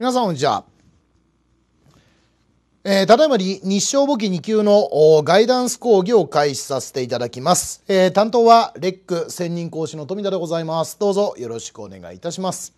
皆さんこんにちは。えー、ただいま日照簿記2級のガイダンス講義を開始させていただきます。えー、担当はレック専任講師の富田でございます。どうぞよろしくお願いいたします。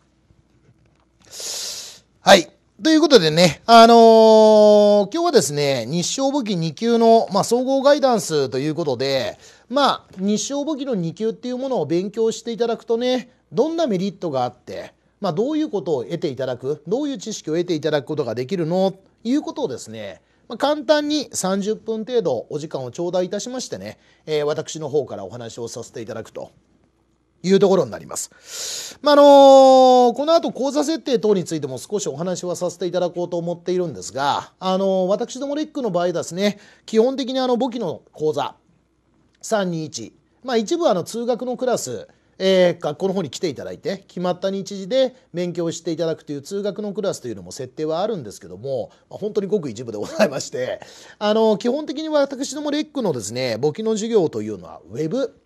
はい。ということでね、あのー、今日はですね、日照簿記2級の、まあ、総合ガイダンスということで、まあ、日照簿記の2級っていうものを勉強していただくとね、どんなメリットがあって、まあ、どういうことを得ていただくどういう知識を得ていただくことができるのということをですねま簡単に30分程度お時間を頂戴いたしましてね、えー、私の方からお話をさせていただくというところになります。まあ、あのー、この後講座設定等についても少しお話はさせていただこうと思っているんですが、あのー、私どもレックの場合ですね、基本的にあの簿記の講座321、まあ、一部あの通学のクラス、えー、学校の方に来ていただいて決まった日時で勉強していただくという通学のクラスというのも設定はあるんですけども、まあ、本当にごく一部でございましてあの基本的に私どもレックのですね簿記の授業というのはウェブ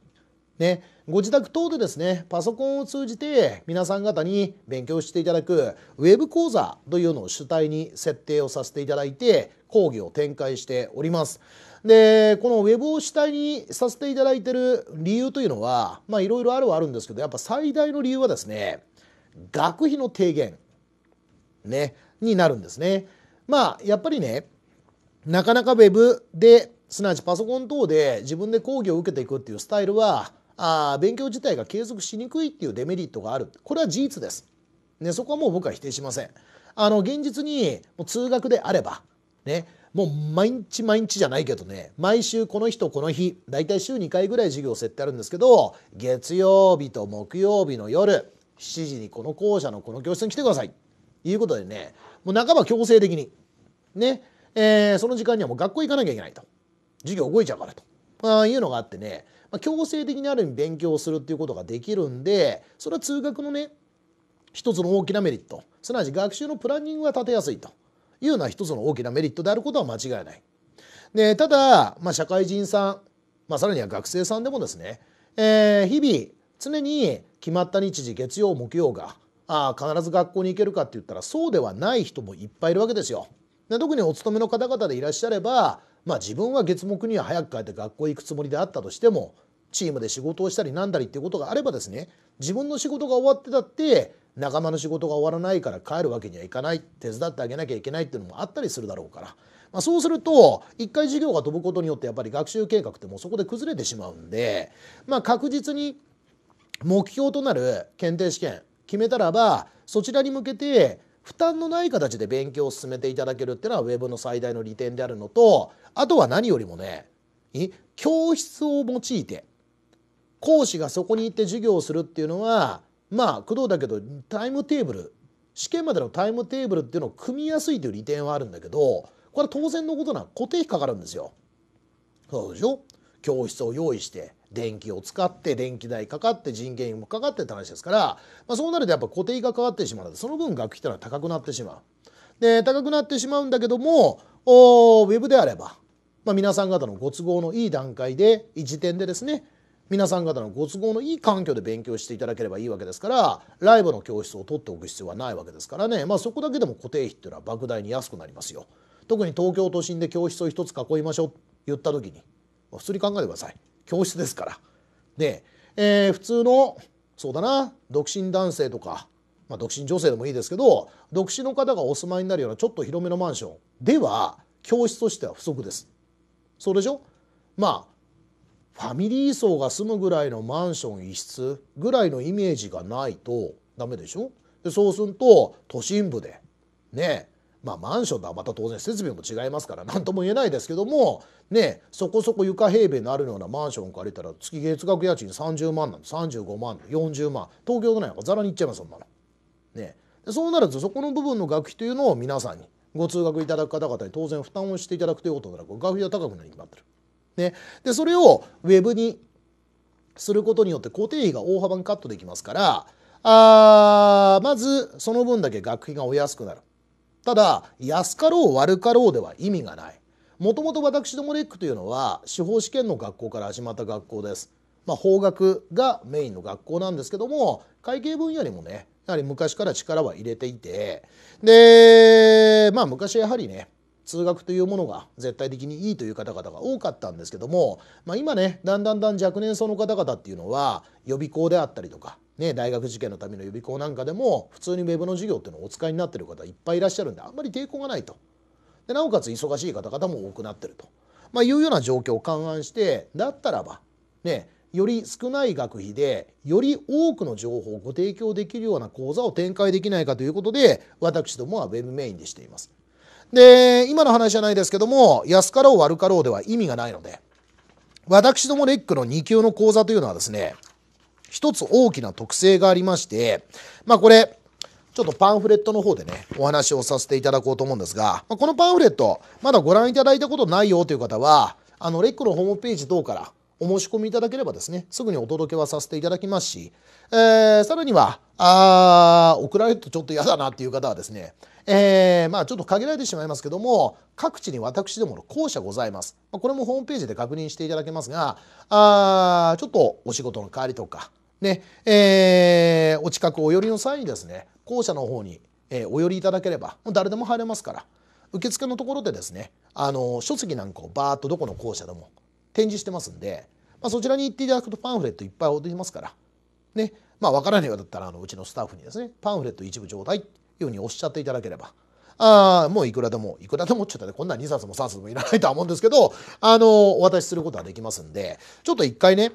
ね、ご自宅等でですね、パソコンを通じて皆さん方に勉強していただくウェブ講座というのを主体に設定をさせていただいて講義を展開しております。で、このウェブを主体にさせていただいてる理由というのは、まあいろいろあるはあるんですけど、やっぱ最大の理由はですね、学費の低減、ね、になるんですね。まあやっぱりね、なかなかウェブで、すなわちパソコン等で自分で講義を受けていくっていうスタイルはあ勉強自体が継続しにくいっていうデメリットがあるこれは事実です、ね、そこはもう僕は否定しませんあの現実にもう通学であればねもう毎日毎日じゃないけどね毎週この日とこの日大体週2回ぐらい授業設定あるんですけど月曜日と木曜日の夜7時にこの校舎のこの教室に来てくださいということでねもう半ば強制的にね、えー、その時間にはもう学校行かなきゃいけないと授業動いちゃうからとあいうのがあってねまあ、強制的にある意味勉強するっていうことができるんでそれは通学のね一つの大きなメリットすなわち学習のプランニングが立てやすいというのは一つの大きなメリットであることは間違いない。でただ、まあ、社会人さん、まあ、さらには学生さんでもですね、えー、日々常に決まった日時月曜木曜があ必ず学校に行けるかって言ったらそうではない人もいっぱいいるわけですよ。で特にお勤めの方々でいらっしゃればまあ、自分は月目には早く帰って学校行くつもりであったとしてもチームで仕事をしたりなんだりっていうことがあればですね自分の仕事が終わってたって仲間の仕事が終わらないから帰るわけにはいかない手伝ってあげなきゃいけないっていうのもあったりするだろうから、まあ、そうすると一回授業が飛ぶことによってやっぱり学習計画ってもうそこで崩れてしまうんで、まあ、確実に目標となる検定試験決めたらばそちらに向けて負担のない形で勉強を進めていただけるっていうのはウェブの最大の利点であるのとあとは何よりもね教室を用いて講師がそこに行って授業をするっていうのはまあ工藤だけどタイムテーブル試験までのタイムテーブルっていうのを組みやすいという利点はあるんだけどこれは当然のことな固定費かかるんですよ。そうでしょ教室を用意して電気を使って電気代かかって人件費もかかってって話ですから、まあ、そうなるとやっぱ固定費がかかってしまうのでその分学費っていうのは高くなってしまう。で高くなってしまうんだけどもおウェブであればまあ、皆さん方のご都合のいい段階で時点でですね皆さん方のご都合のいい環境で勉強していただければいいわけですからライブの教室を取っておく必要はないわけですからね、まあ、そこだけでも固定費っていうのは莫大に安くなりますよ。特に東京都心で教室を一つ囲いましょうって言った時に普通に考えてください教室ですから。で、えー、普通のそうだな独身男性とか、まあ、独身女性でもいいですけど独身の方がお住まいになるようなちょっと広めのマンションでは教室としては不足です。そうでしょまあファミリー層が住むぐらいのマンション一室ぐらいのイメージがないとダメでしょでそうすると都心部でねまあマンションとはまた当然設備も違いますから何とも言えないですけどもねそこそこ床平米のあるようなマンション借りたら月月額家賃30万なの35万40万東京都内はざらにいっちゃいますそんなの。ねそうなるとそこの部分の学費というのを皆さんにご通学いただく方々に当然負担をしていただくということなら学費は高くなりにまってる。ね、でそれをウェブにすることによって固定費が大幅にカットできますからあまずその分だけ学費がお安くなる。ただ安かろう悪かろうでは意味がない。もともと私どもレックというのは司法試験の学校から始まった学校です。まあ、法学がメインの学校なんですけども会計分野にもねやはり昔から力は入れていてでまあ昔やはりね通学というものが絶対的にいいという方々が多かったんですけども、まあ、今ねだんだんだん若年層の方々っていうのは予備校であったりとか、ね、大学受験のための予備校なんかでも普通にウェブの授業っていうのをお使いになってる方いっぱいいらっしゃるんであんまり抵抗がないとでなおかつ忙しい方々も多くなってると、まあ、いうような状況を勘案してだったらばねより少ない学費でより多くの情報をご提供できるような講座を展開できないかということで私どもは Web メインでしています。で今の話じゃないですけども安かろう悪かろうでは意味がないので私どもレックの2級の講座というのはですね一つ大きな特性がありましてまあこれちょっとパンフレットの方でね、お話をさせていただこうと思うんですが、このパンフレット、まだご覧いただいたことないよという方は、あの、レックのホームページ等からお申し込みいただければですね、すぐにお届けはさせていただきますし、えー、さらには、あ送られるとちょっと嫌だなっていう方はですね、えー、まあちょっと限られてしまいますけども、各地に私どもの校舎ございます。これもホームページで確認していただけますが、あちょっとお仕事の帰りとか、ね、えー、お近くお寄りの際にですね、校舎の方に、えー、お寄りいただければ、誰でも入れますから、受付のところでですね、あの書籍なんかをバーッとどこの校舎でも展示してますんで、まあ、そちらに行っていただくとパンフレットいっぱい置いてますから、ね、まあ分からないようだったらあのうちのスタッフにですね、パンフレット一部ちょうだいっていうふうにおっしゃっていただければ、ああ、もういくらでも、いくらでもって言ったら、こんなん2冊も3冊もいらないとは思うんですけど、あの、お渡しすることはできますんで、ちょっと一回ね、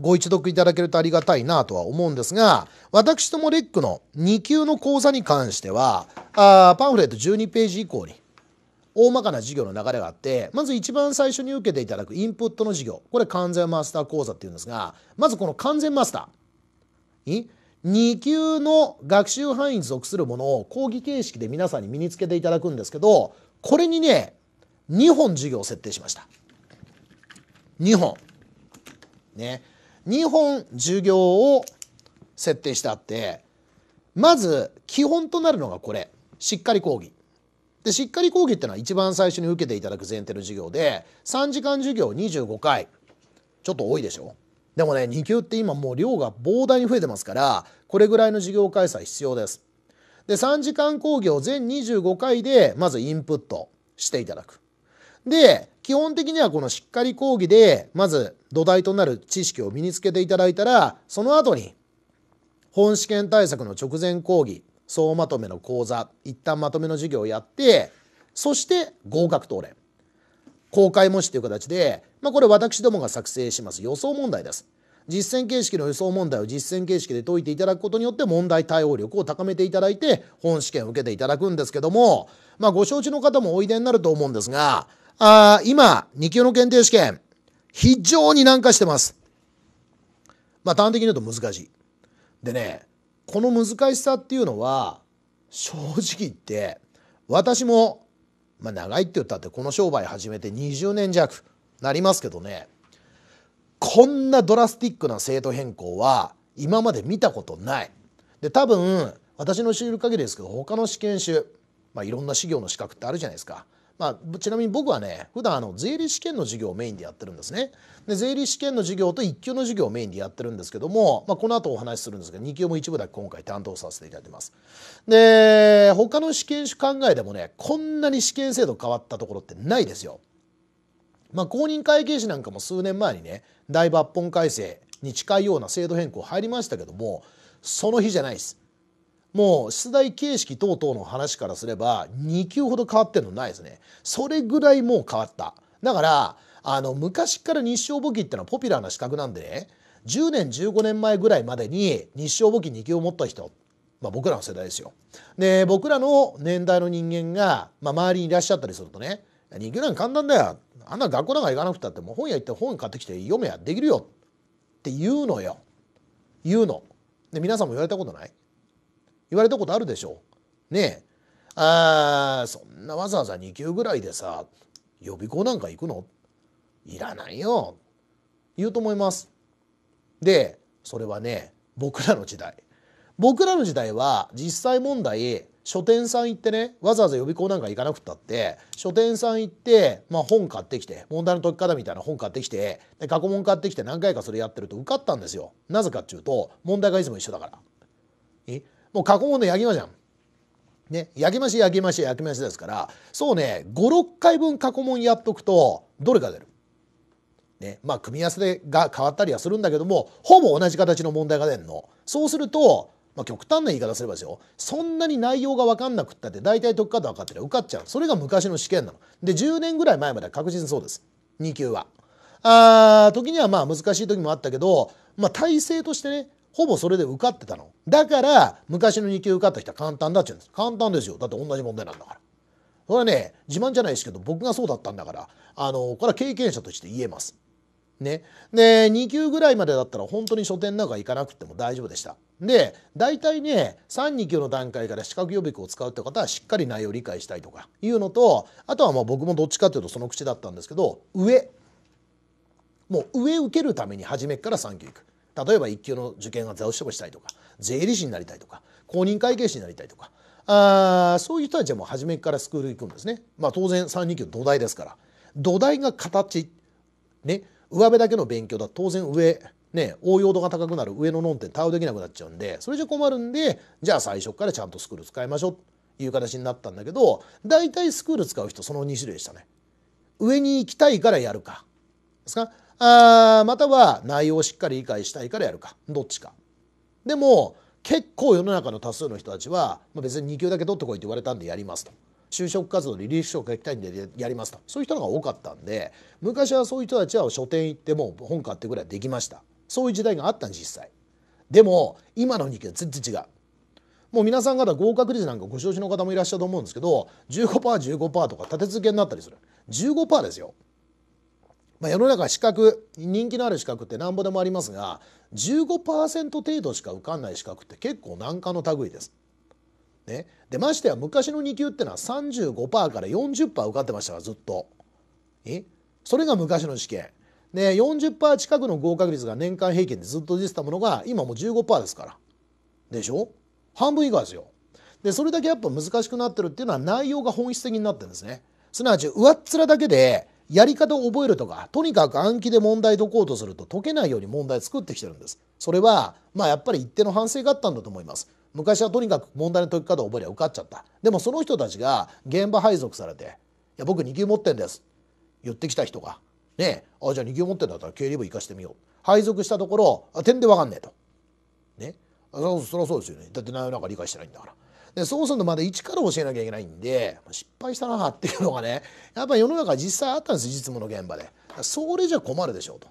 ご一読いただけるとありがたいなとは思うんですが、私ともレックの2級の講座に関しては、あパンフレット12ページ以降に、大まかな授業の流れがあってまず一番最初に受けていただくインプットの授業これ完全マスター講座っていうんですがまずこの完全マスター2級の学習範囲に属するものを講義形式で皆さんに身につけていただくんですけどこれにね2本授業を設定しました2本ね2本授業を設定してあってまず基本となるのがこれしっかり講義でしっかり講義ってのは一番最初に受けていただく前提の授業で3時間授業25回ちょっと多いでしょでもね2級って今もう量が膨大に増えてますからこれぐらいの授業開催必要です。で3時間講義を全25回でまずインプットしていただく。で基本的にはこのしっかり講義でまず土台となる知識を身につけていただいたらその後に本試験対策の直前講義総まとめの講座一旦まとめの授業をやってそして合格答練公開模試という形で、まあ、これ私どもが作成します予想問題です。実践形式の予想問題を実践形式で解いていただくことによって問題対応力を高めていただいて本試験を受けていただくんですけども、まあ、ご承知の方もおいでになると思うんですがあ今2級の検定試験非常に難化してます。まあ、端的に言うと難しい。でねこの難しさっていうのは正直言って私も、まあ、長いって言ったってこの商売始めて20年弱なりますけどねこんなドラスティックな生徒変更は今まで見たことない。で多分私の知る限りですけど他の試験種、まあ、いろんな資料の資格ってあるじゃないですか。まあ、ちなみに僕はね普段あの税理試験の授業をメインでやってるんですねで税理試験の授業と1級の授業をメインでやってるんですけども、まあ、この後お話しするんですけど2級も一部だけ今回担当させていただいてますで他の試験種考えでもねこんなに試験制度変わったところってないですよまあ、公認会計士なんかも数年前にね大抜本改正に近いような制度変更入りましたけどもその日じゃないですもう出題形式等々の話からすれば2級ほど変わってるのないですね。それぐらいもう変わった。だから、あの、昔から日照簿記ってのはポピュラーな資格なんでね、10年、15年前ぐらいまでに日照簿記2級を持った人、まあ僕らの世代ですよ。で、僕らの年代の人間が、まあ周りにいらっしゃったりするとね、2級なんか簡単だよ。あんな学校なんか行かなくたってもう本屋行って本買ってきて読めやできるよって言うのよ。言うの。で、皆さんも言われたことない言われたことあるでしょねえあーそんなわざわざ2級ぐらいでさ予備校なんか行くのいらないよ言うと思いますでそれはね僕らの時代僕らの時代は実際問題書店さん行ってねわざわざ予備校なんか行かなくったって書店さん行って、まあ、本買ってきて問題の解き方みたいな本買ってきてで過去問買ってきて何回かそれやってると受かったんですよなぜかっていうと問題がいつも一緒だから。えもう過去問の八木間じゃん。ね、焼きまし焼きまし焼きましですからそうね56回分過去問やっとくとどれか出る。ね、まあ組み合わせが変わったりはするんだけどもほぼ同じ形の問題が出るの。そうすると、まあ、極端な言い方すればですよそんなに内容が分かんなくったって大体解き方分かってり受かっちゃうそれが昔の試験なの。で10年ぐらい前までは確実にそうです2級は。あ時にはまあ難しい時もあったけど、まあ、体制としてねほぼそれで受かってたの。だから、昔の2級受かった人は簡単だっちゅうんです。簡単ですよ。だって同じ問題なんだから。それはね、自慢じゃないですけど、僕がそうだったんだから、あの、これは経験者として言えます。ね。で、2級ぐらいまでだったら本当に書店なんか行かなくても大丈夫でした。で、大体ね、3、2級の段階から資格予備校を使うって方はしっかり内容を理解したいとかいうのと、あとはまあ僕もどっちかというとその口だったんですけど、上。もう上受けるために初めから3級行く。例えば1級の受験が座をしてもしたいとか税理士になりたいとか公認会計士になりたいとかあそういう人たちはもう初めからスクール行くんですね。まあ、当然3人級土台ですから土台が形ね上辺だけの勉強だと当然上ね、応用度が高くなる上の論点対応できなくなっちゃうんでそれじゃ困るんでじゃあ最初からちゃんとスクール使いましょうという形になったんだけど大体スクール使う人その2種類でしたね。上に行きたいからやるかですかあまたは内容をしっかり理解したいからやるかどっちか。でも結構世の中の多数の人たちは、まあ、別に2級だけ取ってこいって言われたんでやりますと。就職活動リリース書を行きたいんでやりますとそういう人が多かったんで昔はそういう人たちは書店行っても本買ってくらいできましたそういう時代があったん実際でも今の2級は全然違うもう皆さん方合格率なんかご承知の方もいらっしゃると思うんですけど 15%15% 15とか立て続けになったりする15%ですよまあ、世の中資格人気のある資格ってなんぼでもありますが15%程度しか受かんない資格って結構難関の類です。ね、でましてや昔の2級ってのは35%から40%受かってましたからずっと。えそれが昔の試験。ね、40%近くの合格率が年間平均でずっと出てたものが今もう15%ですから。でしょ半分以下ですよ。でそれだけやっぱ難しくなってるっていうのは内容が本質的になってるんですね。すなわち上っ面だけでやり方を覚えるとかとにかく暗記で問題解こうとすると解けないように問題作ってきてるんですそれはまあやっぱり一定の反省があったんだと思います昔はとにかく問題の解き方を覚えりゃ受かっちゃったでもその人たちが現場配属されて「いや僕2級持ってんです」言ってきた人が「ねえあじゃあ2級持ってんだったら経理部行かしてみよう」配属したところ「点で分かんねえと」ねそりゃそうですよねだって内容なんか理解してないんだから。でそうするとまだ一から教えなきゃいけないんで失敗したなっていうのがねやっぱ世の中実際あったんです実務の現場で。それじゃ困るでしょうと。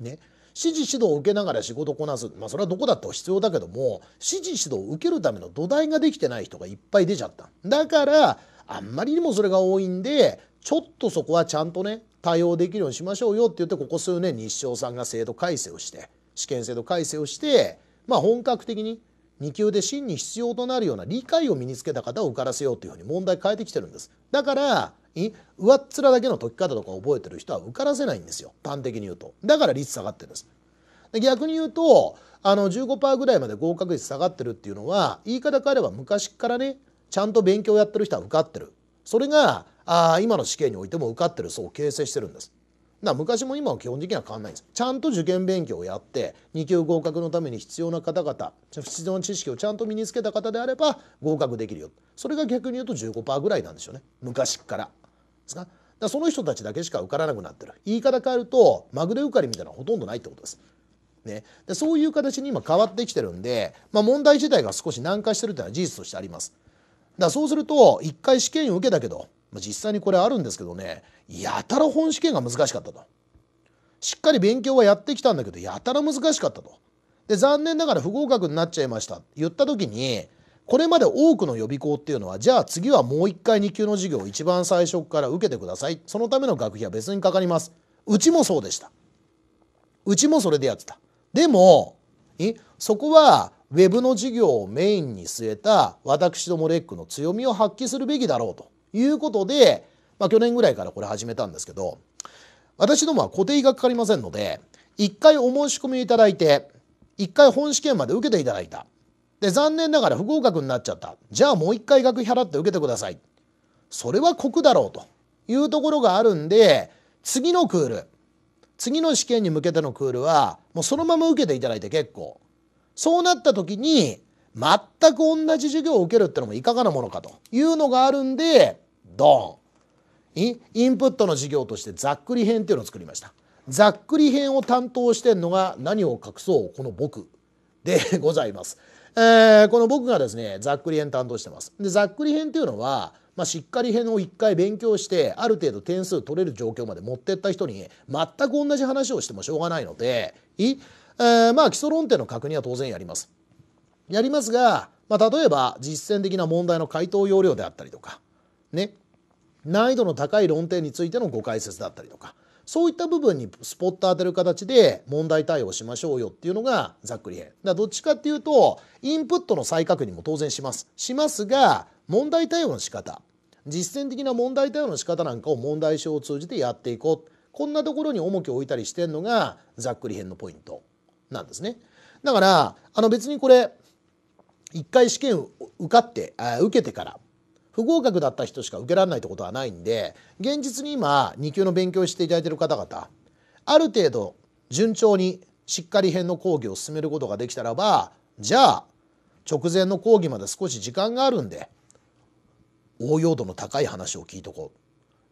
ね。指示指導を受けながら仕事こなす、まあ、それはどこだって必要だけども指示指導を受けるための土台ができてない人がいっぱい出ちゃっただからあんまりにもそれが多いんでちょっとそこはちゃんとね対応できるようにしましょうよって言ってここ数年日照さんが制度改正をして試験制度改正をして、まあ、本格的に2級で真に必要となるような理解を身につけた方を受からせようというふうに問題変えてきてるんですだから上っ面だけの解き方とか覚えてる人は受からせないんですよ端的に言うとだから率下がってるんですで逆に言うとあの15%ぐらいまで合格率下がってるっていうのは言い方変えれば昔からねちゃんと勉強やってる人は受かってるそれがあ今の試験においても受かってる層を形成してるんですだ昔も今は基本的には変わんないんですちゃんと受験勉強をやって二級合格のために必要な方々必要な知識をちゃんと身につけた方であれば合格できるよそれが逆に言うと15%ぐらいなんでしょうね昔からですかだその人たちだけしか受からなくなってる言い方変えるとまぐれ受かりみたいなのはほとんどないってことです。ね、でそういう形に今変わってきてるんで、まあ、問題自体が少し難化してるというのは事実としてあります。だそうすると一回試験受けたけど実際にこれあるんですけどねやたら本試験が難しかったとしっかり勉強はやってきたんだけどやたら難しかったとで残念ながら不合格になっちゃいました言った時にこれまで多くの予備校っていうのはじゃあ次はもう一回2級の授業を一番最初から受けてくださいそのための学費は別にかかりますうちもそうでしたうちもそれでやってたでもえそこはウェブの授業をメインに据えた私どもレックの強みを発揮するべきだろうということで、まあ、去年ぐらいからこれ始めたんですけど私どもは固定費がかかりませんので一回お申し込みいただいて一回本試験まで受けていただいたで残念ながら不合格になっちゃったじゃあもう一回学費払って受けてくださいそれは酷だろうというところがあるんで次のクール次の試験に向けてのクールはもうそのまま受けていただいて結構そうなった時に全く同じ授業を受けるってのもいかがなものかというのがあるんでドンインプットの授業としてざっくり編っていうのを作りましたざっくり編を担当してんのが何を隠そうこの僕で ございます、えー、この僕がですねざっくり編担当してますでざっくり編っていうのはまあ、しっかり編を1回勉強してある程度点数取れる状況まで持ってった人に全く同じ話をしてもしょうがないのでい、えー、まあ基礎論点の確認は当然やります。やりますが、まあ、例えば実践的な問題の回答要領であったりとか、ね、難易度の高い論点についてのご解説だったりとかそういった部分にスポット当てる形で問題対応しましょうよっていうのがざっくり編。だどっちかっていうとインプットの再確認も当然します。しますが問題対応の仕方実践的な問題対応の仕方なんかを問題書を通じてやっていこうこんなところに重きを置いたりしてんのがざっくり編のポイントなんですね。だからあの別にこれ1回試験を受かって受けてから不合格だった人しか受けられないってことはないんで現実に今2級の勉強していただいてる方々ある程度順調にしっかり編の講義を進めることができたらばじゃあ直前の講義まで少し時間があるんで応用度の高い話を聞いとこう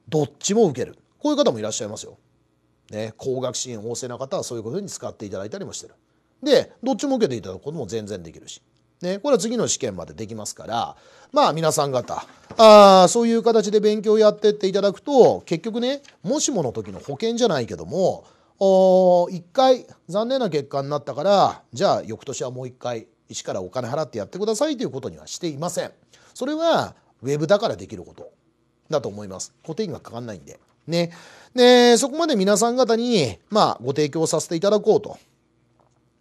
どっちも受けるこういう方もいらっしゃいますよ。ね、工学支援旺盛な方はそういうふうに使っていただいたりもしてる。でどっちも受けていただくことも全然できるしね、これは次の試験までできますから、まあ皆さん方、あそういう形で勉強をやってっていただくと、結局ね、もしもの時の保険じゃないけども、一回残念な結果になったから、じゃあ翌年はもう一回、一からお金払ってやってくださいということにはしていません。それは、ウェブだからできることだと思います。固定費がかかんないんで。ね。で、そこまで皆さん方に、まあ、ご提供させていただこうと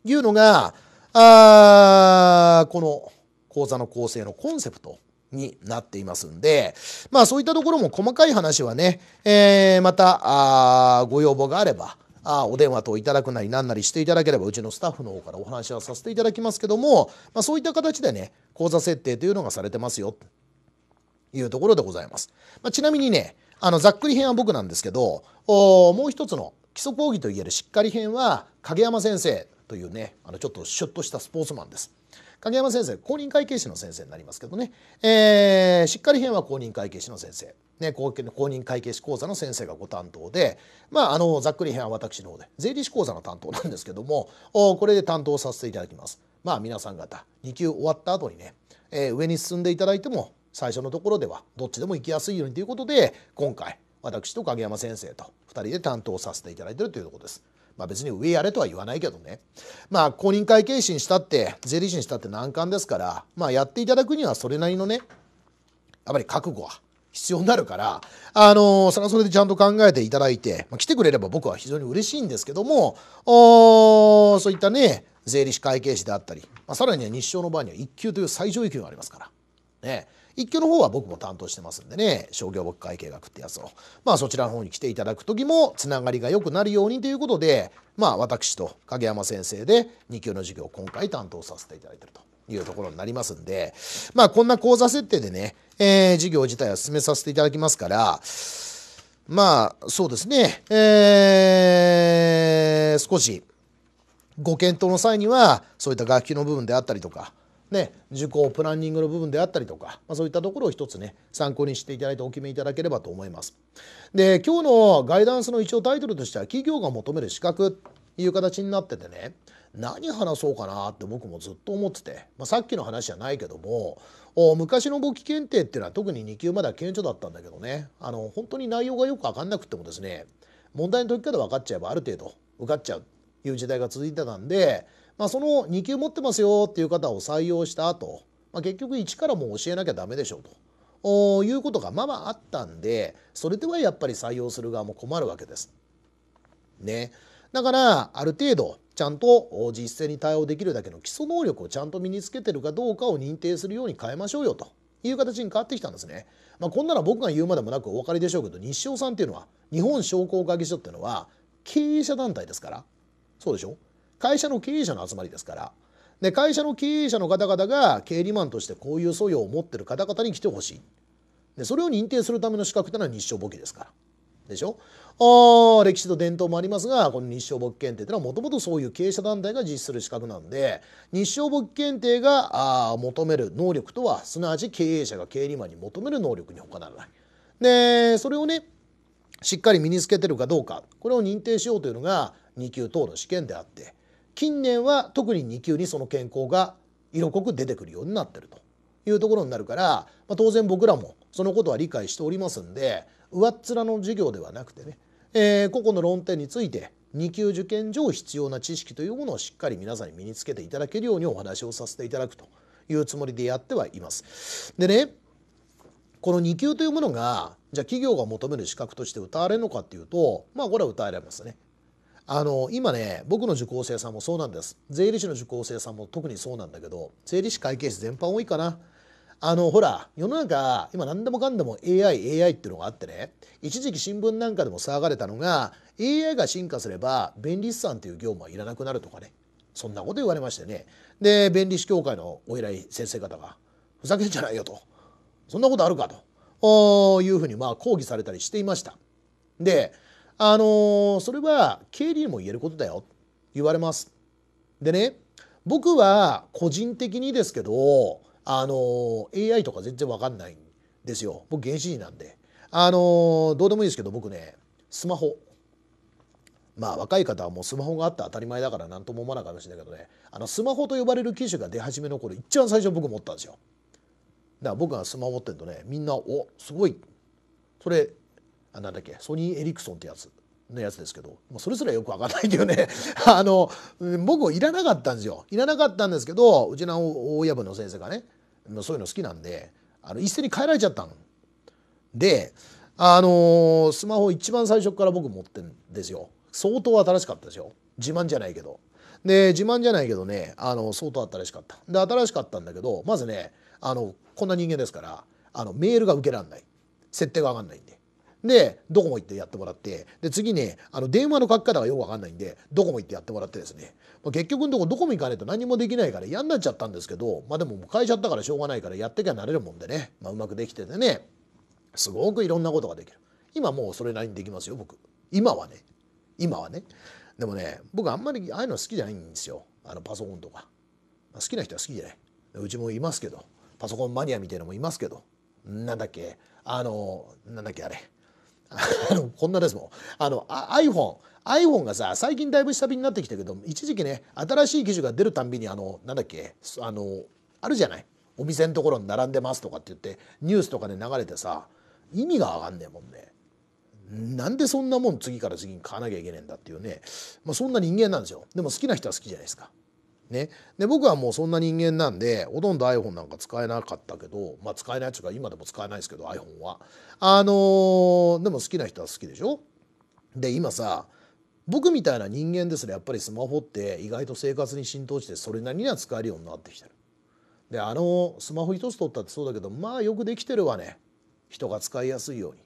いうのが、あこの講座の構成のコンセプトになっていますんで、まあそういったところも細かい話はね、えー、またあご要望があれば、あお電話等いただくなりなんなりしていただければうちのスタッフの方からお話はさせていただきますけども、まあ、そういった形でね講座設定というのがされてますよというところでございます、まあ、ちなみにねあのざっくり編は僕なんですけどもう一つの基礎講義といえるしっかり編は影山先生というねあのちょっとシュッとしたスポーツマンです。影山先生公認会計士の先生になりますけどね、えー、しっかり編は公認会計士の先生、ね、公認会計士講座の先生がご担当で、まあ、あのざっくり編は私の方で税理士講座の担当なんですけどもおこれで担当させていただきます。まあ皆さん方2級終わった後にね、えー、上に進んでいただいても最初のところではどっちでも行きやすいようにということで今回私と影山先生と2人で担当させていただいているというところです。まあ、別に上やれとは言わないけどね、まあ、公認会計士にしたって税理士にしたって難関ですから、まあ、やっていただくにはそれなりのねやっぱり覚悟は必要になるから、あのー、それはそれでちゃんと考えていただいて、まあ、来てくれれば僕は非常に嬉しいんですけどもおそういったね税理士会計士であったり、まあ、さらには日照の場合には1級という最上位級がありますから。ね、一挙の方は僕も担当してますんでね商業僕会計学ってやつをまあそちらの方に来ていただく時もつながりが良くなるようにということでまあ私と影山先生で2級の授業を今回担当させていただいてるというところになりますんでまあこんな講座設定でね、えー、授業自体は進めさせていただきますからまあそうですね、えー、少しご検討の際にはそういった学級の部分であったりとかね、受講プランニングの部分であったりとか、まあ、そういったところを一つね参考にしていただいてお決めいただければと思います。で今日のガイダンスの一応タイトルとしては企業が求める資格という形になっててね何話そうかなって僕もずっと思ってて、まあ、さっきの話じゃないけども昔の簿記検定っていうのは特に2級までは顕著だったんだけどねあの本当に内容がよく分かんなくてもですね問題の解き方分かっちゃえばある程度受かっちゃういう時代が続いてたんでまあ、その2級持ってますよっていう方を採用した後、まあ、結局1からも教えなきゃダメでしょうと。いうことがまあまああったんでそれではやっぱり採用する側も困るわけです。ね、だからある程度ちゃんと実践に対応できるだけの基礎能力をちゃんと身につけてるかどうかを認定するように変えましょうよという形に変わってきたんですね。まあ、こんなの僕が言うまでもなくお分かりでしょうけど日商さんっていうのは日本商工会議所っていうのは経営者団体ですからそうでしょ会社の経営者の集まりですから。で会社の経営者の方々が経理マンとしてこういう素養を持ってる方々に来てほしいでそれを認定するための資格というのは日照簿記ですからでしょあ歴史と伝統もありますがこの日照簿記検定というのはもともとそういう経営者団体が実施する資格なんで日照簿記検定があ求める能力とはすなわち経営者が経理マンに求める能力に他ならない。でそれをねしっかり身につけてるかどうかこれを認定しようというのが2級等の試験であって近年は特に2級にその健康が色濃く出てくるようになってるというところになるから、まあ、当然僕らもそのことは理解しておりますんで上っ面の授業ではなくてね、えー、個々の論点について2級受験上必要な知識というものをしっかり皆さんに身につけていただけるようにお話をさせていただくというつもりでやってはいます。でねこの2級というものがじゃあ企業が求める資格として歌われるのかっていうとまあこれは歌えれますね。あの今ね僕の受講生さんもそうなんです税理士の受講生さんも特にそうなんだけど税理士会計士全般多いかなあのほら世の中今何でもかんでも AIAI AI っていうのがあってね一時期新聞なんかでも騒がれたのが AI が進化すれば便利資産っていう業務はいらなくなるとかねそんなこと言われましてねで便利士協会のお偉い先生方がふざけんじゃないよとそんなことあるかというふうにまあ抗議されたりしていました。であのー、それは経理にも言えることだよ言われます。でね僕は個人的にですけどあのー、AI とか全然わかんないんですよ僕原始人なんであのー、どうでもいいですけど僕ねスマホまあ若い方はもうスマホがあって当たり前だから何とも思わなかっしれけどねあのスマホと呼ばれる機種が出始めの頃一番最初僕持ったんですよだから僕がスマホ持ってるとねみんな「おすごいそれなんだっけソニー・エリクソンってやつのやつですけどもうそれすらよくわかんないていうね あの僕いらなかったんですよいらなかったんですけどうちの親分の先生がねそういうの好きなんであの一斉に変えられちゃったんであのー、スマホ一番最初から僕持ってんですよ相当新しかったですよ自慢じゃないけどで自慢じゃないけどねあの相当新しかったで新しかったんだけどまずねあのこんな人間ですからあのメールが受けられない設定が上がんないんでで、ドコモ行ってやってもらって、で、次ね、あの、電話の書き方がよくわかんないんで、ドコモ行ってやってもらってですね、まあ、結局のところこも行かないと何もできないから嫌になっちゃったんですけど、まあでももう変えちゃったからしょうがないからやってきゃなれるもんでね、まあうまくできててね、すごくいろんなことができる。今もうそれなりにできますよ、僕。今はね。今はね。でもね、僕あんまりああいうの好きじゃないんですよ。あの、パソコンとか。好きな人は好きじゃない。うちもいますけど、パソコンマニアみたいなのもいますけど、なんだっけ、あの、なんだっけあれ。こんなですもんあの iPhone iPhone がさ最近だいぶ下火になってきたけど一時期ね新しい機種が出るたんびにあのなんだっけあのあるじゃないお店のところに並んでますとかって言ってニュースとかで流れてさ意味が上がんねえもんね。なんでそんなもん次から次に買わなきゃいけねえんだっていうね、まあ、そんな人間なんですよでも好きな人は好きじゃないですかね、で僕はもうそんな人間なんでほとんど iPhone なんか使えなかったけど、まあ、使えないっていうか今でも使えないですけど iPhone はあのー、でも好きな人は好きでしょで今さ僕みたいな人間ですらやっぱりスマホって意外と生活に浸透してそれなりには使えるようになってきてるであのスマホ一つ取ったってそうだけどまあよくできてるわね人が使いやすいように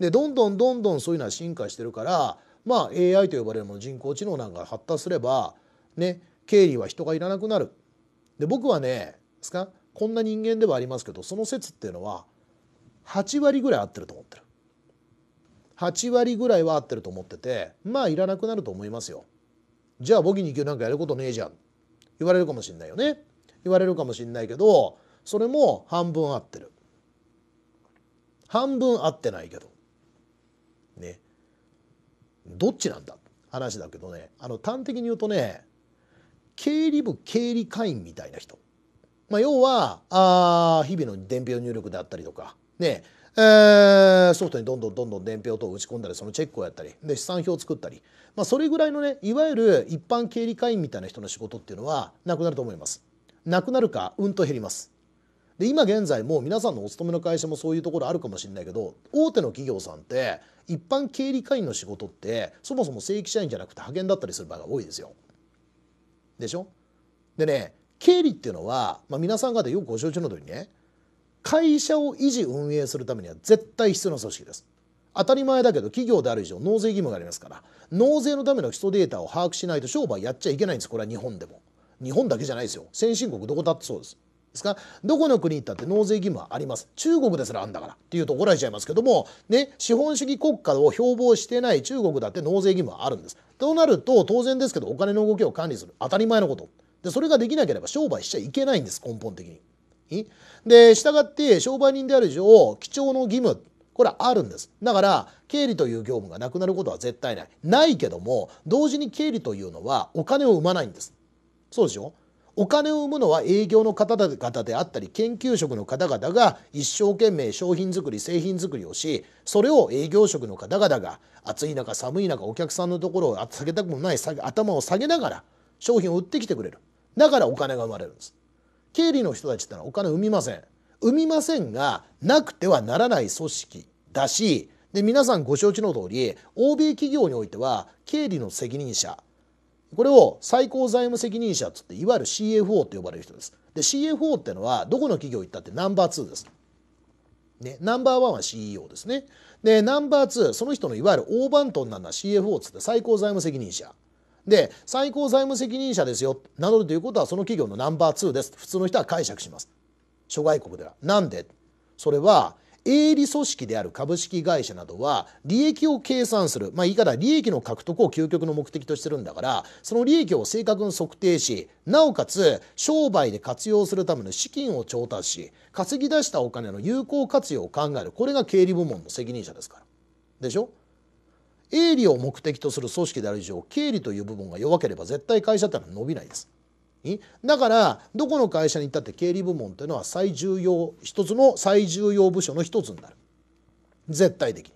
でどんどんどんどんそういうのは進化してるからまあ AI と呼ばれるもの人工知能なんか発達すればね経理は人がいらなくなるで僕はねですかこんな人間ではありますけどその説っていうのは8割ぐらい合ってると思ってる8割ぐらいは合ってると思っててまあいらなくなると思いますよじゃあ簿記行級なんかやることねえじゃん言われるかもしんないよね言われるかもしんないけどそれも半分合ってる半分合ってないけどねどっちなんだ話だけどねあの端的に言うとね経理部経理会員みたいな人、まあ、要はあ日々の伝票入力であったりとかねえー、ソフトにどんどんどんどん伝票等を打ち込んだりそのチェックをやったりで資産表を作ったり、まあ、それぐらいのねいわゆる一般経理会員みたいな人の仕事っていうのはなくなると思います。なくなるかうんと減ります。で今現在もう皆さんのお勤めの会社もそういうところあるかもしれないけど大手の企業さんって一般経理会員の仕事ってそもそも正規社員じゃなくて派遣だったりする場合が多いですよ。でしょでね経理っていうのは、まあ、皆さん方よくご承知の通りね会社を維持運営するためには絶対必要な組織です当たり前だけど企業である以上納税義務がありますから納税のための基礎データを把握しないと商売やっちゃいけないんですこれは日本でも日本だけじゃないですよ先進国どこだってそうですですがどこの国行ったって納税義務はあります中国ですらあんだからっていうと怒られちゃいますけども、ね、資本主義国家を標榜してない中国だって納税義務はあるんですとなると当然ですけどお金の動きを管理する当たり前のことでそれができなければ商売しちゃいけないんです根本的に。で従って商売人である以上基調の義務これはあるんですだから経理という業務がなくなることは絶対ないないけども同時に経理というのはお金を生まないんですそうでしょお金を生むのは営業の方々であったり研究職の方々が一生懸命商品作り製品作りをしそれを営業職の方々が暑い中寒い中お客さんのところを下げたくもない頭を下げながら商品を売ってきてくれるだからお金が生まれるんです経理の人たちってのはお金生みません生みませんがなくてはならない組織だしで皆さんご承知の通り欧米企業においては経理の責任者これを最高財務責任者つっていわゆる CFO と呼ばれる人です。で CFO ってのはどこの企業行ったってナンバー2です。ね、ナンバーワンは CEO ですね。でナンバー2その人のいわゆる大番頭になるのは CFO つって最高財務責任者。で最高財務責任者ですよ名乗るということはその企業のナンバー2です普通の人は解釈します諸外国では。なんでそれは営利組織である株式会社などは利益を計算する、まあ、言い方利益の獲得を究極の目的としてるんだからその利益を正確に測定しなおかつ商売で活用するための資金を調達し稼ぎ出したお金の有効活用を考えるこれが経理部門の責任者ですから。でしょ営利を目的とする組織である以上経理という部門が弱ければ絶対会社ってのは伸びないです。だからどこの会社に行ったって経理部門というのは最重要一つの最重要部署の一つになる絶対的に。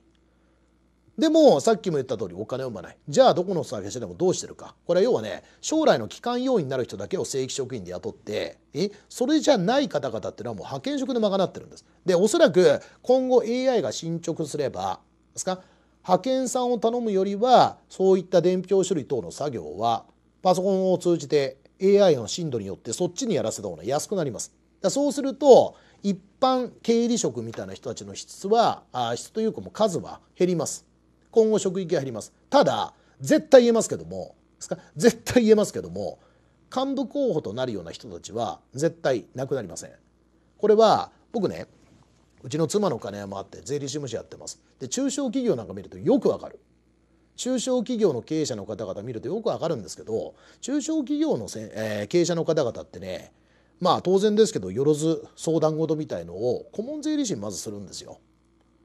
でもさっきも言った通りお金を生まないじゃあどこの会社でもどうしてるかこれは要はね将来の機関要員になる人だけを正規職員で雇ってえそれじゃない方々っていうのはもう派遣職で賄ってるんです。でおそらく今後 AI が進捗すればですか派遣さんを頼むよりはそういった伝票処理等の作業はパソコンを通じて AI の進度によってそっちにやらせた方が安くなります。だそうすると一般経理職みたいな人たちの質はあ質というかも数は減ります。今後職域は減ります。ただ絶対言えますけどもですか絶対言えますけども幹部候補となるような人たちは絶対なくなりません。これは僕ねうちの妻の金山あって税理士務所やってます。で中小企業なんか見るとよくわかる。中小企業の経営者の方々見るとよくわかるんですけど中小企業のせ、えー、経営者の方々ってねまあ当然ですけどよろず相談事みたいのを顧問税理士にまずするんですよ。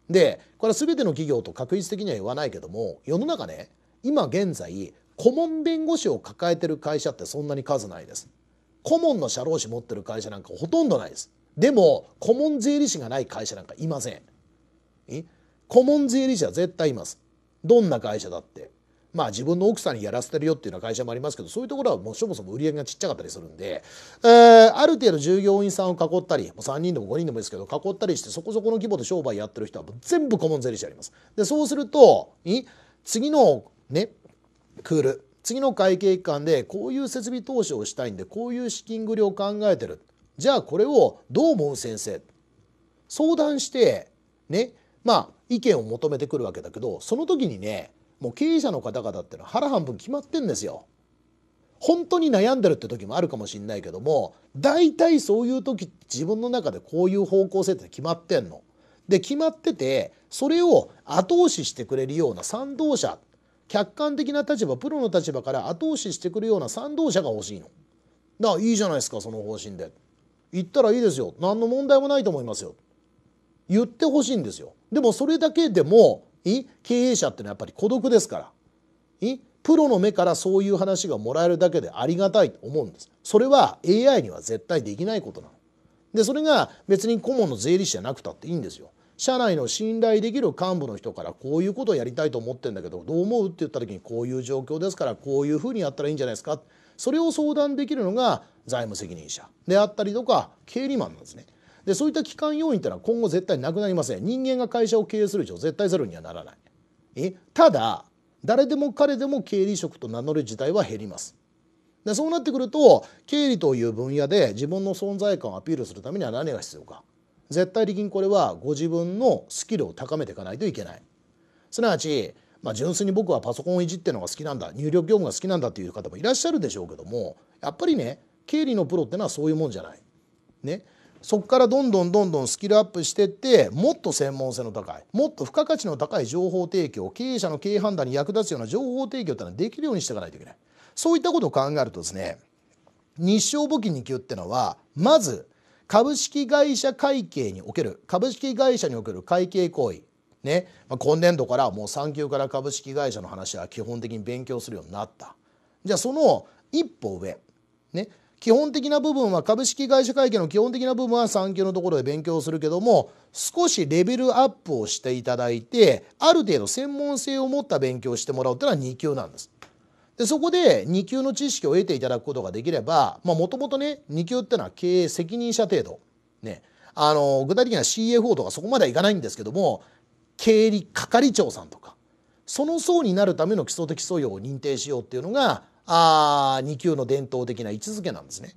でこれは全ての企業と確実的には言わないけども世の中ね今現在顧問弁護士を抱えてる会社ってそんなに数ないです。顧問の社労士持ってる会社なんかほとんどないです。でも顧問税理士がない会社なんかいません。え顧問税理士は絶対います。どんな会社だってまあ自分の奥さんにやらせてるよっていうような会社もありますけどそういうところはもうそもそも売り上げがちっちゃかったりするんで、えー、ある程度従業員さんを囲ったり3人でも5人でもいいですけど囲ったりしてそこそこの規模で商売やってる人は全部顧問税理士あります。でそうすると次のねクール次の会計機関でこういう設備投資をしたいんでこういう資金繰りを考えてるじゃあこれをどう思う先生相談してねまあ意見を求めてくるわけだけどその時にねもう経営者の方々ってのは腹半分決まってんですよ。本当に悩んでるって時もあるかもしんないけども大体そういう時自分の中でこういう方向性って決まってんの。で決まっててそれを後押ししてくれるような賛同者客観的な立場プロの立場から後押ししてくるような賛同者が欲しいの。だからいいじゃないですかその方針で。言ったらいいですよ何の問題もないと思いますよ。言ってほしいんですよ。でもそれだけでも経営者ってのはやっぱり孤独ですからプロの目からそういう話がもらえるだけでありがたいと思うんです。それは AI には絶対できないことなの。でそれが別に顧問の税理士じゃなくたっていいんですよ。社内の信頼できる幹部の人からこういうことをやりたいと思ってんだけどどう思うって言った時にこういう状況ですからこういうふうにやったらいいんじゃないですかそれを相談できるのが財務責任者であったりとか経理マンなんですね。でそういった機関要因ってのは今後絶対なくなりません人間が会社を経営する以上絶対ゼロにはならないえただ誰でも彼でも経理職と名乗る時代は減りますでそうなってくると経理という分野で自分の存在感をアピールするためには何が必要か絶対的にこれはご自分のスキルを高めていかないといけないすなわち、まあ、純粋に僕はパソコンをいじってるのが好きなんだ入力業務が好きなんだっていう方もいらっしゃるでしょうけどもやっぱりね経理のプロってのはそういうもんじゃない。ね、そこからどんどんどんどんスキルアップしてってもっと専門性の高いもっと付加価値の高い情報提供経営者の経営判断に役立つような情報提供ってのはできるようにしていかないといけないそういったことを考えるとですね日照募金2級ってのはまず株式会社会計における株式会社における会計行為ね、まあ、今年度からもう産休から株式会社の話は基本的に勉強するようになったじゃあその一歩上ね基本的な部分は株式会社会計の基本的な部分は産休のところで勉強するけども少しレベルアップをしていただいてある程度専門性を持った勉強をしてもらうっていうのは2級なんです。でそこで2級の知識を得ていただくことができればもともとね2級ってのは経営責任者程度、ね、あの具体的には CFO とかそこまではいかないんですけども経理係長さんとかその層になるための基礎的素養を認定しようっていうのがあ2級の伝統的な位置づけなんですね。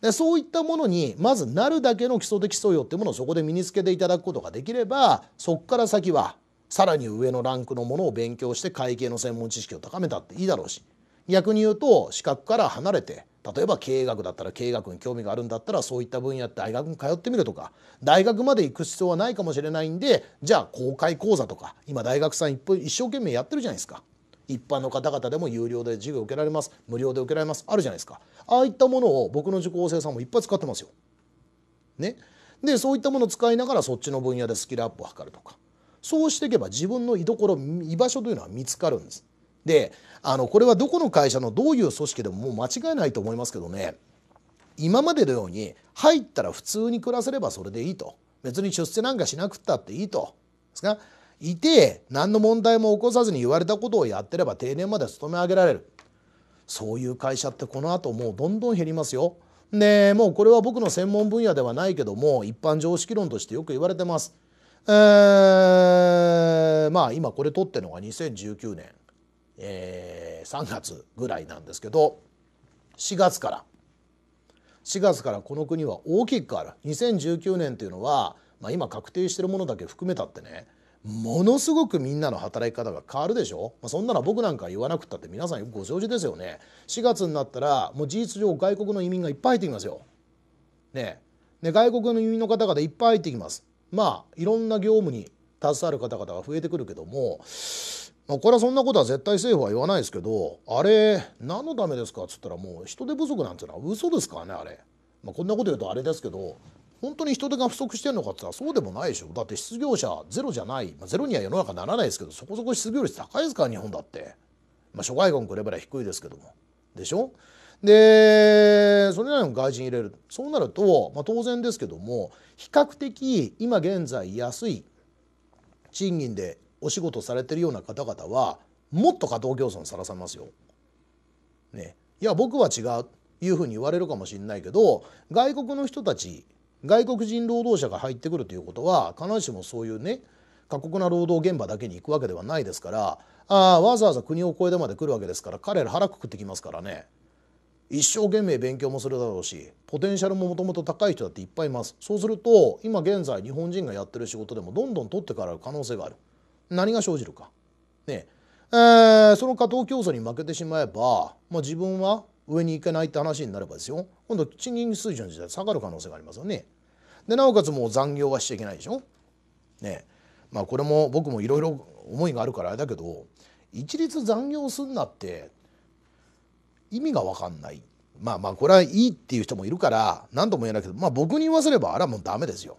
でそういったものにまずなるだけの基礎的素養ってものをそこで身につけていただくことができればそこから先はさらに上のランクのものを勉強して会計の専門知識を高めたっていいだろうし逆に言うと資格から離れて例えば経営学だったら経営学に興味があるんだったらそういった分野って大学に通ってみるとか大学まで行く必要はないかもしれないんでじゃあ公開講座とか今大学さん一生懸命やってるじゃないですか一般の方々でも有料で授業受けられます無料で受けられますあるじゃないですかああいったものを僕の受講生さんもいっぱい使ってますよ。ね、でそういったものを使いながらそっちの分野でスキルアップを図るとかそうしていけば自分の居所居場所というのは見つかるんです。であのこれはどこの会社のどういう組織でももう間違いないと思いますけどね今までのように入ったら普通に暮らせればそれでいいと別に出世なんかしなくったっていいとですかいて何の問題も起こさずに言われたことをやってれば定年まで勤め上げられるそういう会社ってこの後もうどんどん減りますよ。えもうこれは僕の専門分野ではないけども一般常識論としてよく言われてます。えー、まあ今これ取ってるのが2019年、えー、3月ぐらいなんですけど4月から4月からこの国は大きく変わる2019年というのは、まあ、今確定してるものだけ含めたってねものすごくみんなの働き方が変わるでしょ、まあ、そんなの僕なんか言わなくったって皆さんよくご承知ですよね4月になったらもう事実上外国の移民がいっぱい入ってきますよ。ねね外国の移民の方々いっぱい入ってきます。まあいろんな業務に携わる方々が増えてくるけども、まあ、これはそんなことは絶対政府は言わないですけどあれ何のためですかっつったらもう人手不足なんていうのは嘘ですからねあれ。まあ、こんなこと言うとあれですけど本当に人手が不足してるのかって言ったらそうでもないでしょだって失業者ゼロじゃない、まあ、ゼロには世の中ならないですけどそこそこ失業率高いですから日本だって、まあ、諸外国に比れば低いですけどもでしょでそれりの外人入れるそうなると、まあ、当然ですけども比較的今現在安い賃金でお仕事されてるような方々はもっと過当競争にさらされますよ。ね、いや僕は違ういうふうに言われるかもしれないけど外国の人たち外国人労働者が入ってくるということは必ずしもそういうね過酷な労働現場だけに行くわけではないですからあわざわざ国を越えてまで来るわけですから彼ら腹くくってきますからね一生懸命勉強もするだろうしポテンシャルももともと高い人だっていっぱいいますそうすると今現在日本人がやってる仕事でもどんどん取ってから可能性がある何が生じるかねえー、その過当競争に負けてしまえば、まあ、自分は上に行けないって話になればですよ今度賃金水準自体下がる可能性がありますよね。でなおかつもう残業はしちゃいけないでしょ。ねまあこれも僕もいろいろ思いがあるからあれだけど一律残業すんなって意味が分かんないまあまあこれはいいっていう人もいるから何とも言えないけどまあ僕に言わせればあれはもうダメですよ。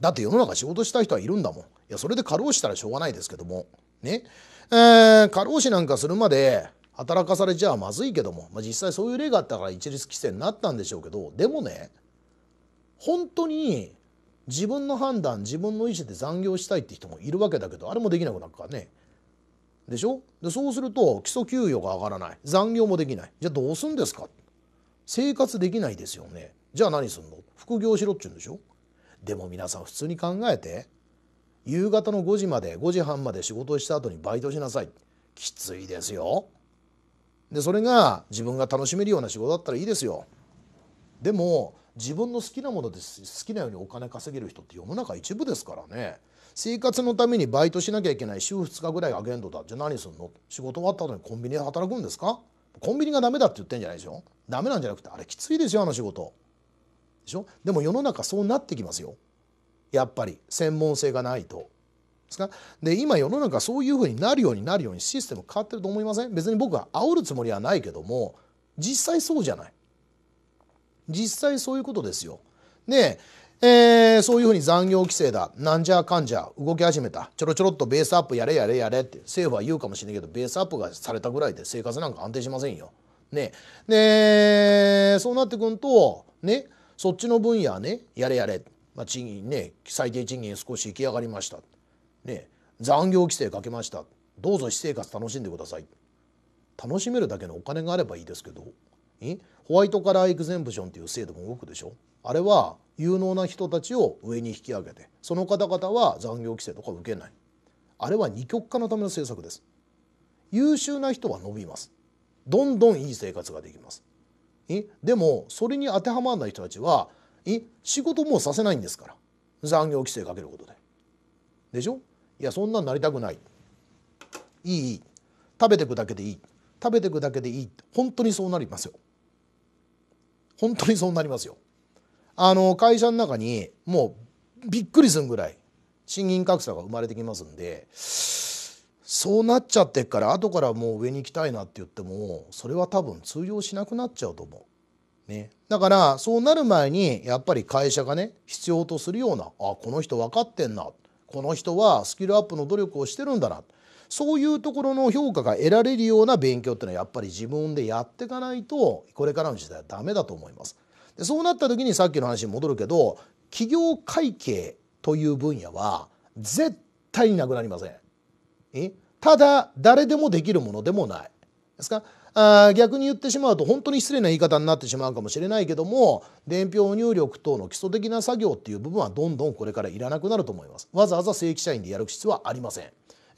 だって世の中仕事したい人はいるんだもん。いやそれで過労死したらしょうがないですけどもね。えー、過労死なんかするまで働かされちゃまずいけども、まあ、実際そういう例があったから一律規制になったんでしょうけどでもね本当に自分の判断自分の意思で残業したいって人もいるわけだけどあれもできなくなるからね。でしょでそうすると基礎給与が上がらない残業もできないじゃあどうすんですか生活できないですよねじゃあ何すんの副業しろっちゅうんでしょでも皆さん普通に考えて夕方の5時まで5時半まで仕事をした後にバイトしなさいきついですよでそれが自分が楽しめるような仕事だったらいいですよでも自分の好きなもので好きなようにお金稼げる人って世の中一部ですからね生活のためにバイトしなきゃいけない週2日ぐらいアゲンドだじゃあ何すんの仕事終わった後にコンビニで働くんですかコンビニがダメだって言ってんじゃないでしょダメなんじゃなくてあれきついですよあの仕事でしょでも世の中そうなってきますよやっぱり専門性がないとですかで今世の中そういうふうになるようになるようにシステム変わってると思いません別に僕は煽るつもりはないけども実際そうじゃない実際そういうことですよで、えー、そういうふうに残業規制だなんじゃかんじゃ動き始めたちょろちょろっとベースアップやれやれやれって政府は言うかもしれないけどベースアップがされたぐらいで生活なんか安定しませんよ。ね、でそうなってくるとねそっちの分野ねやれやれ、まあ、賃金ね最低賃金少し行き上がりましたね、残業規制かけましたどうぞ私生活楽しんでください楽しめるだけのお金があればいいですけどホワイトカラーエグゼンプションっていう制度も動くでしょあれは有能な人たちを上に引き上げてその方々は残業規制とか受けないあれは二極化のための政策です優秀な人は伸びますどんどんいい生活ができますでもそれに当てはまらない人たちは仕事もさせないんですから残業規制かけることででしょいやそんなんなりたくないいいいい食べてくだけでいい食べてくだけでいい本当にそうなりますよ本当にそうなりますよあの会社の中にもうびっくりするぐらい賃金格差が生まれてきますんでそうなっちゃってから後からもう上に行きたいなって言ってもそれは多分通用しなくなっちゃうと思う。ね、だからそうなる前にやっぱり会社がね必要とするようなあこの人分かってんなこの人はスキルアップの努力をしてるんだなそういうところの評価が得られるような勉強ってのはやっぱり自分でやっていかないとこれからの時代はダメだと思います。でそうなった時にさっきの話に戻るけど企業会計という分野は絶対になくなりません。えただ誰でもできるものでもない。ですからあ逆に言ってしまうと本当に失礼な言い方になってしまうかもしれないけども伝票入力等の基礎的な作業っていう部分はどんどんこれからいらなくなると思います。わざわざ正規社員でやる必要はありません。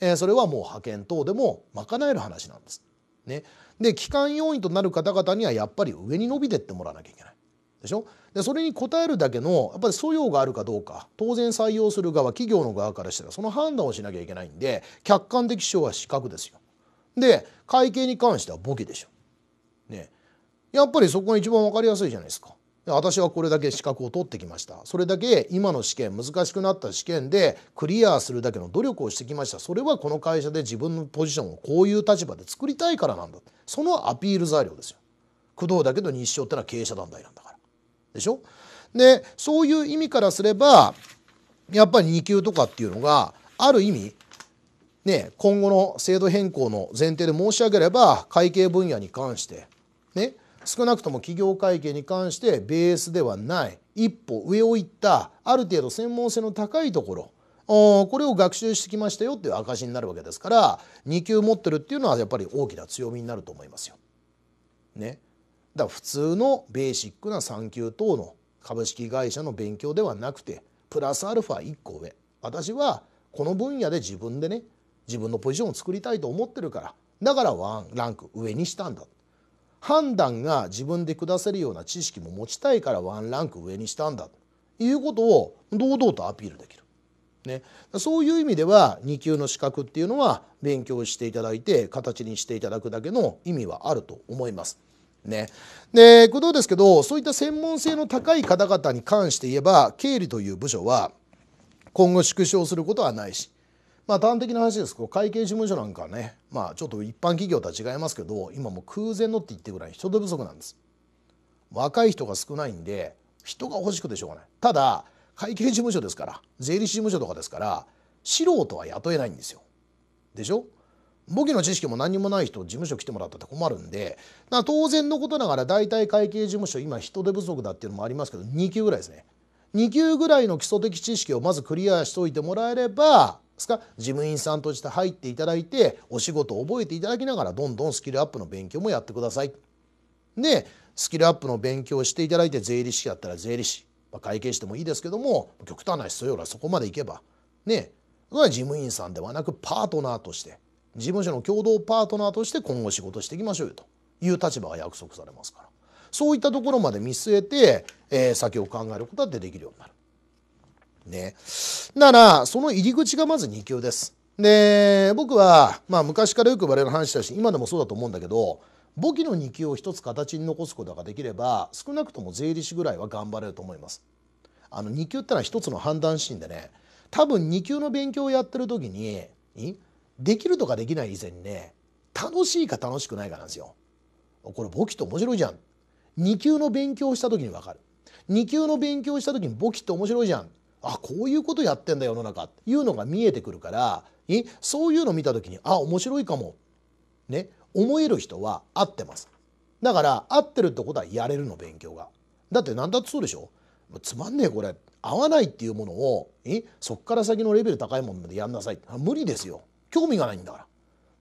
えー、それはもう派遣等でも賄える話なんです。ね、で機関要員となる方々にはやっぱり上に伸びてってもらわなきゃいけない。でしょでそれに応えるだけのやっぱり素養があるかどうか当然採用する側企業の側からしたらその判断をしなきゃいけないんで客観的視聴は資格ですよ。で会計に関してはボケでしょ。ね、やっぱりそこが一番分かりやすいじゃないですか。私はこれだけ資格を取ってきましたそれだけ今の試験難しくなった試験でクリアするだけの努力をしてきましたそれはこの会社で自分のポジションをこういう立場で作りたいからなんだそのアピール材料ですよ工藤だけど日照ってのは経営者団体なんだからでしょでそういう意味からすればやっぱり2級とかっていうのがある意味ね、今後の制度変更の前提で申し上げれば会計分野に関して、ね、少なくとも企業会計に関してベースではない一歩上を行ったある程度専門性の高いところこれを学習してきましたよっていう証になるわけですから2級持ってるっていうのはやっぱり大きな強みになると思いますよ。ね、だから普通のベーシックな3級等の株式会社の勉強ではなくてプラスアルファ1個上私はこの分野で自分でね自分のポジションを作りたいと思ってるからだからワンランク上にしたんだ判断が自分で下せるような知識も持ちたいからワンランク上にしたんだということを堂々とアピールできる。ね、そういう意味では2級の資格っていうのは勉強していただいて形にしていただくだけの意味はあると思います。ね、で工藤ですけどそういった専門性の高い方々に関して言えば経理という部署は今後縮小することはないしまあ端的な話ですけど会計事務所なんかはねまあちょっと一般企業とは違いますけど今もう空前のって言ってぐらい人手不足なんです若い人が少ないんで人が欲しくてしょうがないただ会計事務所ですから税理士事務所とかですから素人は雇えないんですよでしょ簿記の知識も何もない人事務所来てもらったって困るんで当然のことながら大体会計事務所今人手不足だっていうのもありますけど2級ぐらいですね2級ぐらいの基礎的知識をまずクリアしておいてもらえればですか事務員さんとして入っていただいてお仕事を覚えていただきながらどんどんスキルアップの勉強もやってください。でスキルアップの勉強をしていただいて税理士やったら税理士、まあ、会計士でもいいですけども極端な人よりはそこまでいけばねそれは事務員さんではなくパートナーとして事務所の共同パートナーとして今後仕事していきましょうよという立場が約束されますからそういったところまで見据えて、えー、先を考えることはできるようになる。ね。なら、その入り口がまず2級です。で、僕は、まあ昔からよく我々の話だし、今でもそうだと思うんだけど、簿記の2級を一つ形に残すことができれば、少なくとも税理士ぐらいは頑張れると思います。あの2級ってのは一つの判断シーンでね、多分2級の勉強をやってる時に、できるとかできない以前にね、楽しいか楽しくないかなんですよ。これ簿記って面白いじゃん。2級の勉強をした時に分かる。2級の勉強をした時に簿記って面白いじゃん。あこういうことやってんだ世の中っていうのが見えてくるからそういうの見た時にあ面白いかもね思える人は合ってますだから合ってるってことはやれるの勉強がだって何だってそうでしょつまんねえこれ合わないっていうものをそっから先のレベル高いものまでやんなさい無理ですよ興味がないんだから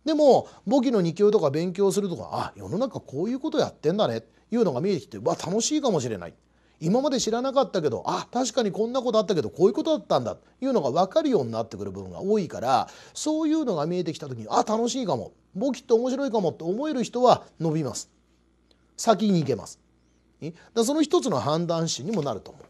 でも簿記の2級とか勉強するとかあ世の中こういうことやってんだねっていうのが見えてきてわ楽しいかもしれない今まで知らなかったけどあ確かにこんなことあったけどこういうことだったんだというのが分かるようになってくる部分が多いからそういうのが見えてきた時にあ楽しいかも簿記っと面白いかもって思える人は伸びます先に行けますだその一つの判断心にもなると思う。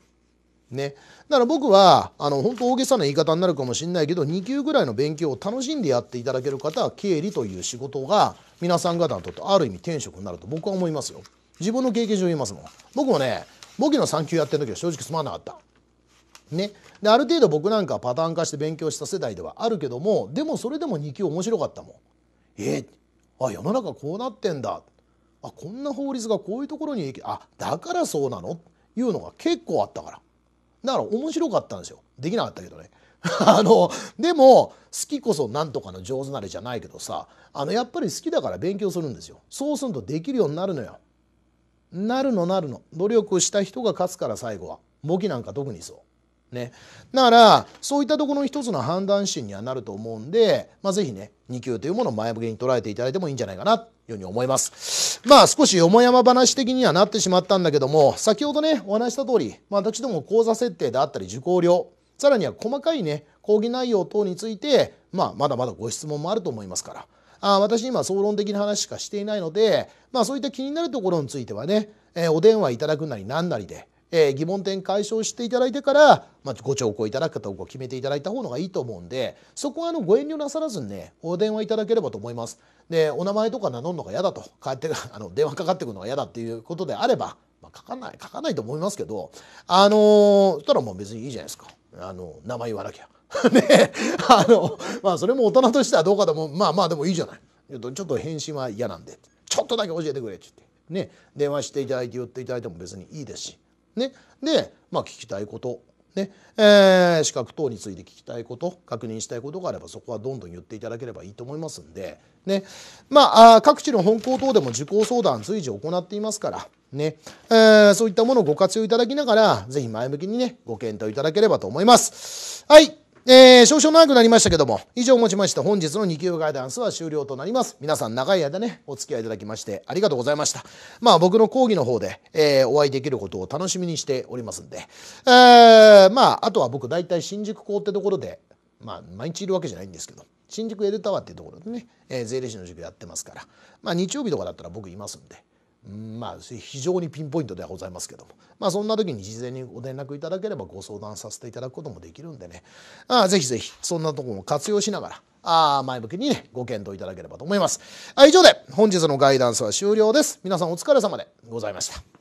ね、だから僕はあの本当大げさな言い方になるかもしれないけど2級ぐらいの勉強を楽しんでやっていただける方は経理という仕事が皆さん方にとってある意味天職になると僕は思いますよ。自分の経験上言いますもん。僕もね簿記の3級やってる時は正直すまなかった。ね、である程度僕なんかパターン化して勉強した世代ではあるけどもでもそれでも2級面白かったもん。えー、あ世の中こうなってんだあこんな法律がこういうところにあだからそうなのっていうのが結構あったからだから面白かったんですよできなかったけどね。あのでも好きこそなんとかの上手なれじゃないけどさあのやっぱり好きだから勉強するんですよそうするとできるようになるのよなるのなるの努力した人が勝つから最後は簿記なんか特にそう。ね、だからそういったところの一つの判断心にはなると思うんで、まあ、是非ね2級というものを前向きに捉えていただいてもいいんじゃないかなというふうに思います。まあ少しよもやま話的にはなってしまったんだけども先ほどねお話した通り、まあ、私ども講座設定であったり受講料さらには細かいね講義内容等について、まあ、まだまだご質問もあると思いますからあ私今総論的な話しかしていないので、まあ、そういった気になるところについてはね、えー、お電話いただくなり何なりで、えー、疑問点解消していただいてから、まあ、ご聴講いただくかどうか決めていただいた方がいいと思うんでそこはあのご遠慮なさらずにねお電話いただければと思います。でお名前とか名乗るのが嫌だと帰って あの電話かかってくるのが嫌だっていうことであれば、まあ、書かない書かないと思いますけどあのー、そしたらもう別にいいじゃないですかあの名前言わなきゃ。ねあのまあそれも大人としてはどうかでもまあまあでもいいじゃないちょっと返信は嫌なんでちょっとだけ教えてくれって言ってね電話していただいて言っていただいても別にいいですしねでまあ聞きたいことねえー、資格等について聞きたいこと確認したいことがあればそこはどんどん言っていただければいいと思いますんで、ねまあ、各地の本校等でも受講相談随時行っていますから、ねえー、そういったものをご活用いただきながら是非前向きにねご検討いただければと思います。はいえー、少々長くなりましたけども、以上をもちまして本日の2級ガイダンスは終了となります。皆さん長い間ね、お付き合いいただきましてありがとうございました。まあ僕の講義の方で、えー、お会いできることを楽しみにしておりますんで、えー、まああとは僕大体新宿校ってところで、まあ毎日いるわけじゃないんですけど、新宿エルタワーっていうところでね、えー、税理士の塾やってますから、まあ日曜日とかだったら僕いますんで、まあ、非常にピンポイントではございますけども、まあ、そんな時に事前にご連絡いただければご相談させていただくこともできるんでねあぜひぜひそんなところも活用しながらあ前向きにねご検討いただければと思いますあ以上で本日のガイダンスは終了です皆さんお疲れ様でございました